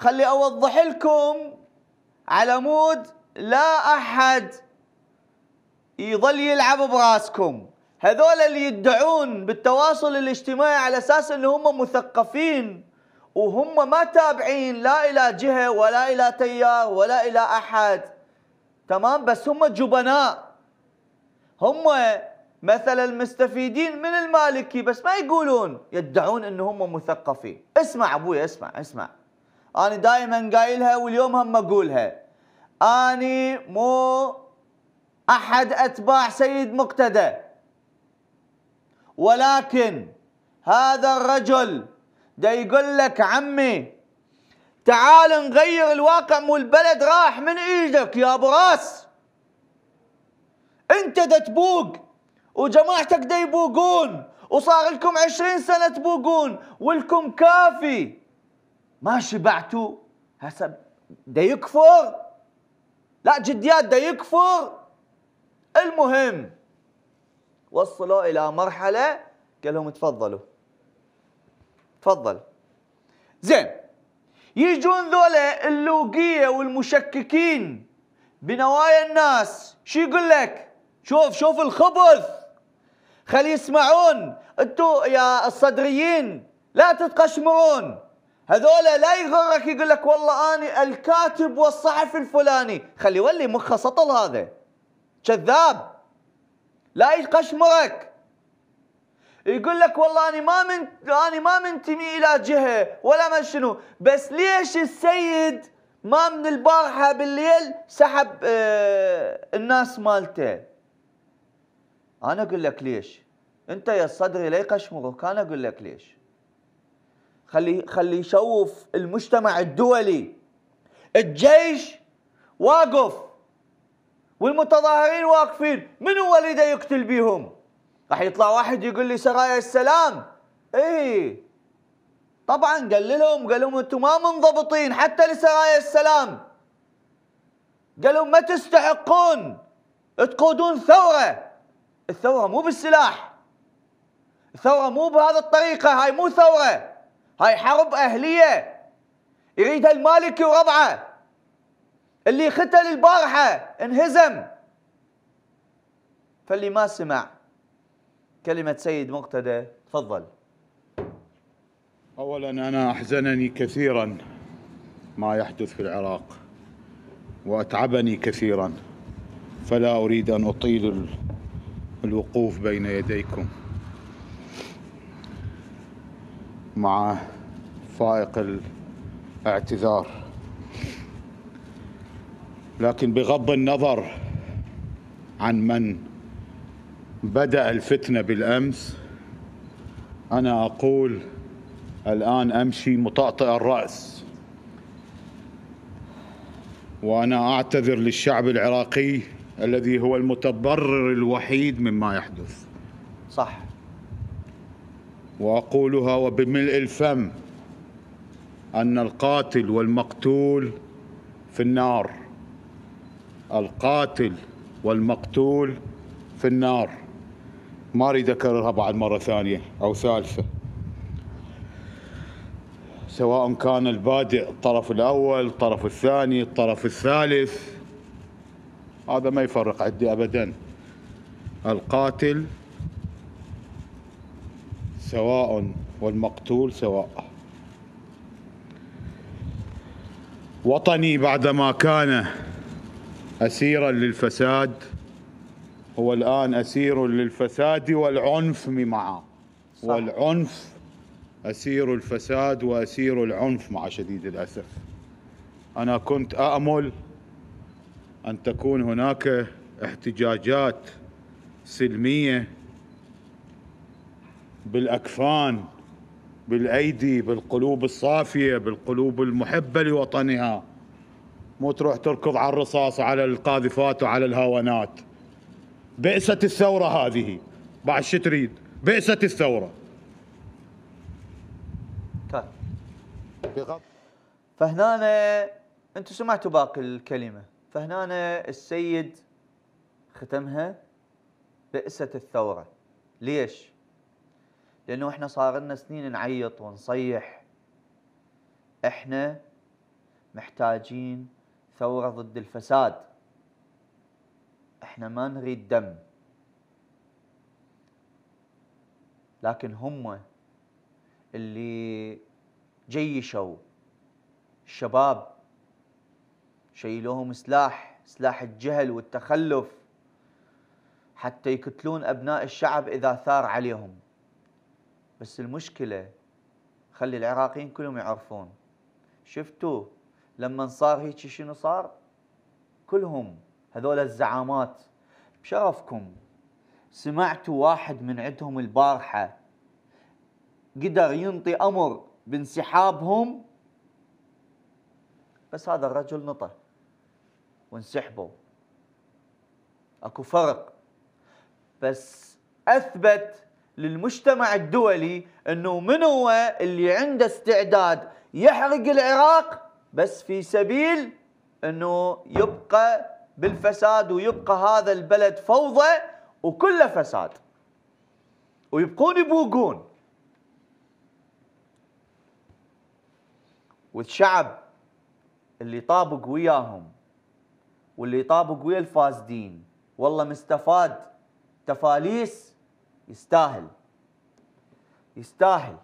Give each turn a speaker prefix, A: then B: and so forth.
A: خلي اوضح لكم على مود لا احد يظل يلعب براسكم هذول اللي يدعون بالتواصل الاجتماعي على اساس ان هم مثقفين وهم ما تابعين لا الى جهه ولا الى تيار ولا الى احد تمام بس هم جبناء هم مثلا المستفيدين من المالكي بس ما يقولون يدعون ان هم مثقفين اسمع ابوي اسمع اسمع أنا دائما قايلها واليوم هم أقولها أني مو أحد أتباع سيد مقتدى ولكن هذا الرجل دا يقول لك عمي تعال نغير الواقع مو البلد راح من ايدك يا ابو راس انت دا تبوق وجماعتك دا يبوقون وصار لكم عشرين سنة تبوقون ولكم كافي ما شبعتوا هسه دا يكفر لا جديات دا يكفر المهم وصلوا الى مرحله قال لهم تفضلوا تفضل زين يجون ذولا اللوقيه والمشككين بنوايا الناس شو يقول لك شوف شوف الخبث خلي يسمعون انتوا يا الصدريين لا تتقشمرون هذولا لا يغرك يقول لك والله أنا الكاتب والصحفي الفلاني خلي يولي مخه سطل هذا كذاب لا يقشمرك يقول لك والله أنا ما من أنا ما منتمي إلى جهة ولا ما شنو بس ليش السيد ما من البارحة بالليل سحب آه الناس مالته أنا أقول لك ليش أنت يا صدري لا يقشمرك أنا أقول لك ليش خلي خلي يشوف المجتمع الدولي الجيش واقف والمتظاهرين واقفين من هو اللي دا يقتل بيهم راح يطلع واحد يقول لي سرايا السلام اي طبعا قال لهم قال لهم انتم ما منضبطين حتى لسرايا السلام قال لهم ما تستحقون تقودون ثوره الثوره مو بالسلاح الثوره مو بهذه الطريقه هاي مو ثوره هاي حرب أهلية يريدها المالكي وربعه اللي قتل البارحة انهزم فاللي ما سمع كلمة سيد مقتدى تفضل
B: أولا أنا أحزنني كثيرا ما يحدث في العراق وأتعبني كثيرا فلا أريد أن أطيل الوقوف بين يديكم مع فائق الاعتذار لكن بغض النظر عن من بدأ الفتنة بالأمس أنا أقول الآن أمشي مطأطئ الرأس وأنا أعتذر للشعب العراقي الذي هو المتضرر الوحيد مما يحدث صح واقولها وبملء الفم ان القاتل والمقتول في النار القاتل والمقتول في النار ما اريد اكررها بعد مره ثانيه او ثالثه سواء كان البادئ الطرف الاول الطرف الثاني الطرف الثالث هذا ما يفرق عندي ابدا القاتل سواء والمقتول سواء وطني بعدما كان أسيرا للفساد هو الآن أسير للفساد والعنف معا والعنف أسير الفساد وأسير العنف مع شديد الأسف أنا كنت أأمل أن تكون هناك احتجاجات سلمية بالاكفان بالايدي بالقلوب الصافيه بالقلوب المحبه لوطنها مو تروح تركض على الرصاص وعلى القاذفات وعلى الهاونات بئست الثوره هذه بعد شو تريد بئست الثوره
A: طيب. فهنا انتم سمعتوا باقي الكلمه فهنا السيد ختمها بئست الثوره ليش لانه احنا صار لنا سنين نعيط ونصيح احنا محتاجين ثوره ضد الفساد احنا ما نريد دم لكن هم اللي جيشوا الشباب شيلوهم سلاح سلاح الجهل والتخلف حتى يقتلون ابناء الشعب اذا ثار عليهم بس المشكله خلي العراقيين كلهم يعرفون شفتوا لما صار هيك شنو صار كلهم هذول الزعامات بشرفكم سمعتوا واحد من عندهم البارحه قدر ينطي امر بانسحابهم بس هذا الرجل نطى وانسحبوا اكو فرق بس اثبت للمجتمع الدولي انه من هو اللي عنده استعداد يحرق العراق بس في سبيل انه يبقى بالفساد ويبقى هذا البلد فوضى وكله فساد ويبقون يبوقون والشعب اللي طابق وياهم واللي طابق ويا الفاسدين والله مستفاد تفاليس يستاهل يستاهل